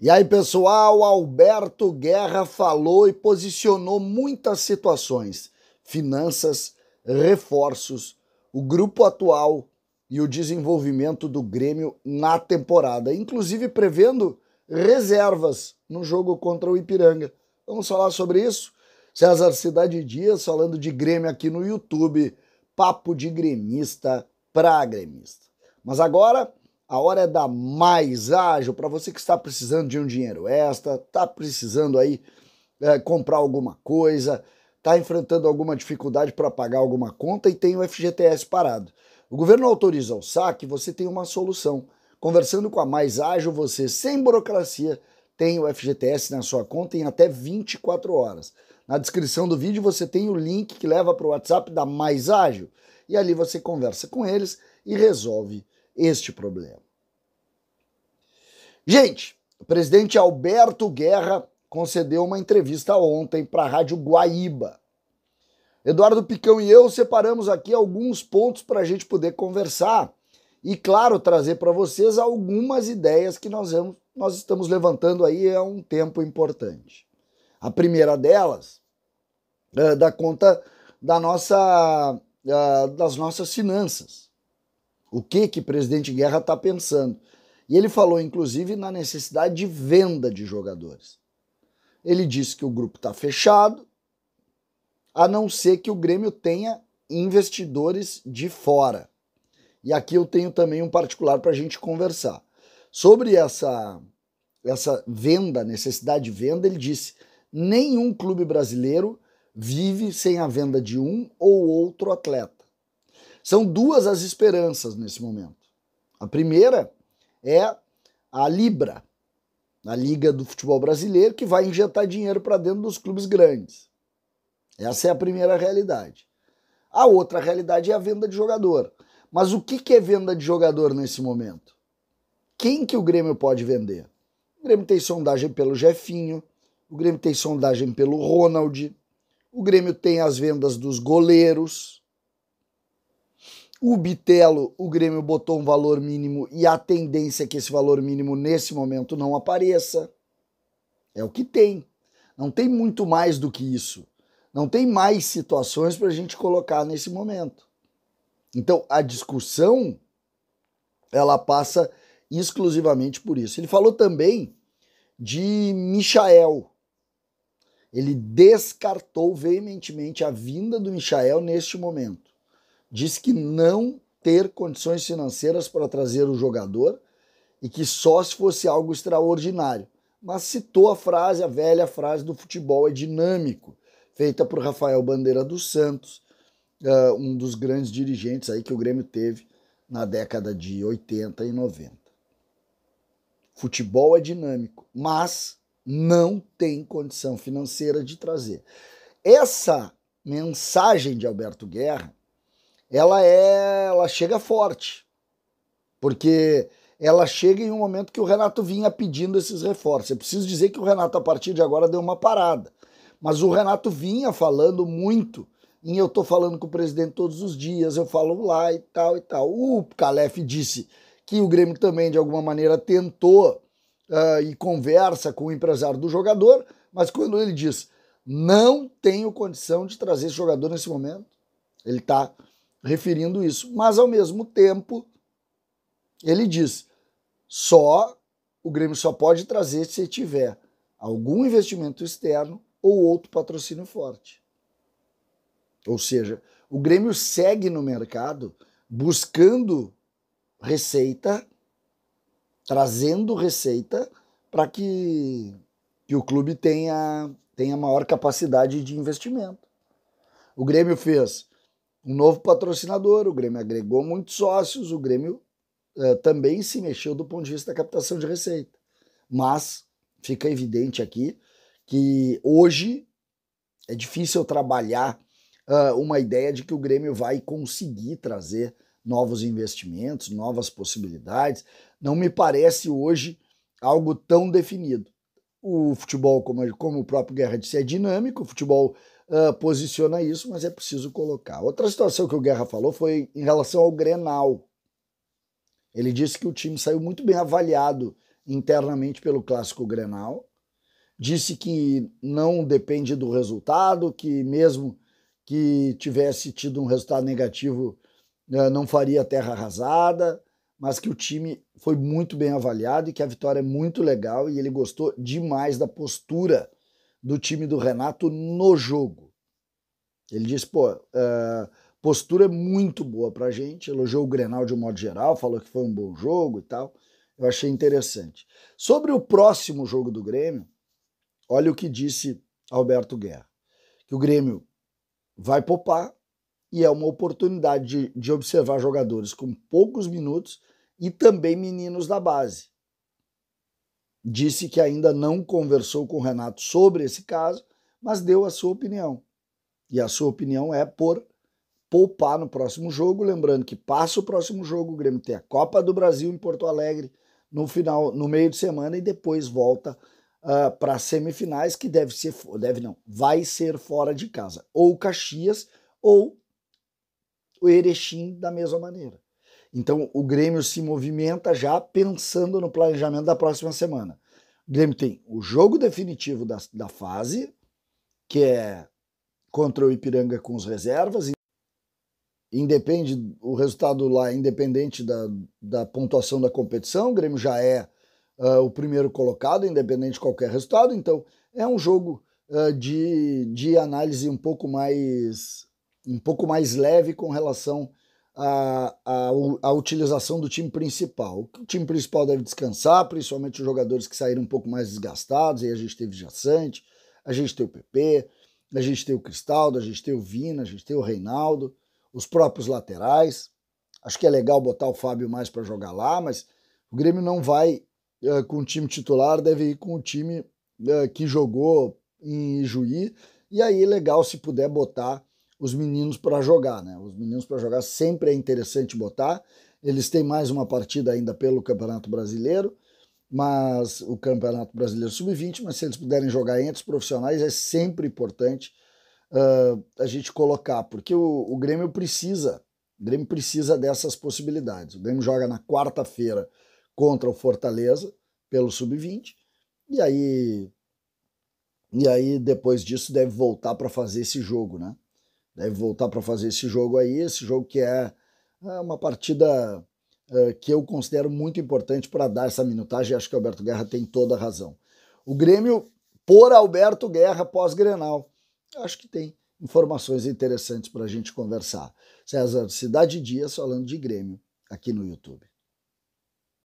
E aí, pessoal, Alberto Guerra falou e posicionou muitas situações: finanças, reforços, o grupo atual e o desenvolvimento do Grêmio na temporada, inclusive prevendo reservas no jogo contra o Ipiranga. Vamos falar sobre isso? César Cidade Dias falando de Grêmio aqui no YouTube. Papo de gremista pra gremista. Mas agora a hora é da Mais Ágil para você que está precisando de um dinheiro extra, está precisando aí é, comprar alguma coisa, está enfrentando alguma dificuldade para pagar alguma conta e tem o FGTS parado. O governo autoriza o saque, você tem uma solução. Conversando com a Mais Ágil, você sem burocracia tem o FGTS na sua conta em até 24 horas. Na descrição do vídeo você tem o link que leva para o WhatsApp da Mais Ágil e ali você conversa com eles e resolve este problema. Gente, o presidente Alberto Guerra concedeu uma entrevista ontem para a Rádio Guaíba. Eduardo Picão e eu separamos aqui alguns pontos para a gente poder conversar e, claro, trazer para vocês algumas ideias que nós, vamos, nós estamos levantando aí há é um tempo importante. A primeira delas é da conta da nossa, é, das nossas finanças. O que que o presidente Guerra está pensando? E ele falou, inclusive, na necessidade de venda de jogadores. Ele disse que o grupo está fechado, a não ser que o Grêmio tenha investidores de fora. E aqui eu tenho também um particular para a gente conversar. Sobre essa, essa venda, necessidade de venda, ele disse: nenhum clube brasileiro vive sem a venda de um ou outro atleta. São duas as esperanças nesse momento. A primeira é a Libra, a Liga do Futebol Brasileiro, que vai injetar dinheiro para dentro dos clubes grandes. Essa é a primeira realidade. A outra realidade é a venda de jogador. Mas o que, é venda de jogador nesse momento? Quem que o Grêmio pode vender? O Grêmio tem sondagem pelo Jefinho, o Grêmio tem sondagem pelo Ronald, o Grêmio tem as vendas dos goleiros, o Bitelo, o Grêmio botou um valor mínimo e a tendência é que esse valor mínimo nesse momento não apareça. É o que tem. Não tem muito mais do que isso. Não tem mais situações para a gente colocar nesse momento. Então a discussão ela passa exclusivamente por isso. Ele falou também de Michael. Ele descartou veementemente a vinda do Michael neste momento diz que não ter condições financeiras para trazer o jogador e que só se fosse algo extraordinário. Mas citou a frase, a velha frase do futebol é dinâmico, feita por Rafael Bandeira dos Santos, ah, um dos grandes dirigentes aí que o Grêmio teve na década de 80 e 90. Futebol é dinâmico, mas não tem condição financeira de trazer. Essa mensagem de Alberto Guerra ela é, ela chega forte, porque ela chega em um momento que o Renato vinha pedindo esses reforços. Eu preciso dizer que o Renato a partir de agora deu uma parada, mas o Renato vinha falando muito em eu tô falando com o presidente todos os dias, eu falo lá e tal e tal. O Calef disse que o Grêmio também de alguma maneira tentou uh, e conversa com o empresário do jogador, mas quando ele diz não tenho condição de trazer esse jogador nesse momento, ele tá referindo isso. Mas, ao mesmo tempo, ele diz: só o Grêmio só pode trazer se tiver algum investimento externo ou outro patrocínio forte. Ou seja, o Grêmio segue no mercado buscando receita, trazendo receita para que, que o clube tenha, tenha maior capacidade de investimento. O Grêmio fez um novo patrocinador, o Grêmio agregou muitos sócios, o Grêmio uh, também se mexeu do ponto de vista da captação de receita. Mas fica evidente aqui que hoje é difícil trabalhar uh, uma ideia de que o Grêmio vai conseguir trazer novos investimentos, novas possibilidades. Não me parece hoje algo tão definido. O futebol, como, como o próprio Guerra disse, é dinâmico, o futebol uh, posiciona isso, mas é preciso colocar. Outra situação que o Guerra falou foi em relação ao Grenal. Ele disse que o time saiu muito bem avaliado internamente pelo clássico Grenal. Disse que não depende do resultado, que mesmo que tivesse tido um resultado negativo, ah, não faria terra arrasada mas que o time foi muito bem avaliado e que a vitória é muito legal e ele gostou demais da postura do time do Renato no jogo. Ele disse: pô, uh, postura é muito boa pra gente, elogiou o Grenal de um modo geral, falou que foi um bom jogo e tal. Eu achei interessante. Sobre o próximo jogo do Grêmio, olha o que disse Alberto Guerra, que o Grêmio vai poupar e é uma oportunidade de, de observar jogadores com poucos minutos e também meninos da base disse que ainda não conversou com o Renato sobre esse caso, mas deu a sua opinião. E a sua opinião é por poupar no próximo jogo, lembrando que passa o próximo jogo, o Grêmio tem a Copa do Brasil em Porto Alegre no final, no meio de semana e depois volta uh, para semifinais que deve ser, deve não, vai ser fora de casa, ou Caxias ou o Erechim da mesma maneira. Então o Grêmio se movimenta já pensando no planejamento da próxima semana. O Grêmio tem o jogo definitivo da, da fase, que é contra o Ipiranga com os reservas. Independe, o resultado lá é independente da, da pontuação da competição. O Grêmio já é uh, o primeiro colocado, independente de qualquer resultado. Então é um jogo uh, de, de análise um pouco mais um pouco mais leve com relação a, a, a utilização do time principal. O time principal deve descansar, principalmente os jogadores que saíram um pouco mais desgastados. Aí a gente teve Jaçante, a gente tem o PP, a gente tem o Cristaldo, a gente tem o Vina, a gente tem o Reinaldo, os próprios laterais. Acho que é legal botar o Fábio mais para jogar lá, mas o Grêmio não vai uh, com o time titular, deve ir com o time uh, que jogou em Juí. E aí, legal se puder botar os meninos para jogar, né? Os meninos para jogar sempre é interessante botar. Eles têm mais uma partida ainda pelo Campeonato Brasileiro, mas o Campeonato Brasileiro Sub-20, mas se eles puderem jogar entre os profissionais é sempre importante uh, a gente colocar, porque o, o Grêmio precisa, o Grêmio precisa dessas possibilidades. O Grêmio joga na quarta-feira contra o Fortaleza pelo Sub-20 e aí e aí depois disso deve voltar para fazer esse jogo, né? deve voltar para fazer esse jogo aí, esse jogo que é, é uma partida é, que eu considero muito importante para dar essa minutagem, acho que o Alberto Guerra tem toda a razão. O Grêmio, por Alberto Guerra pós-Grenal, acho que tem informações interessantes para a gente conversar. César Cidade Dias falando de Grêmio aqui no YouTube.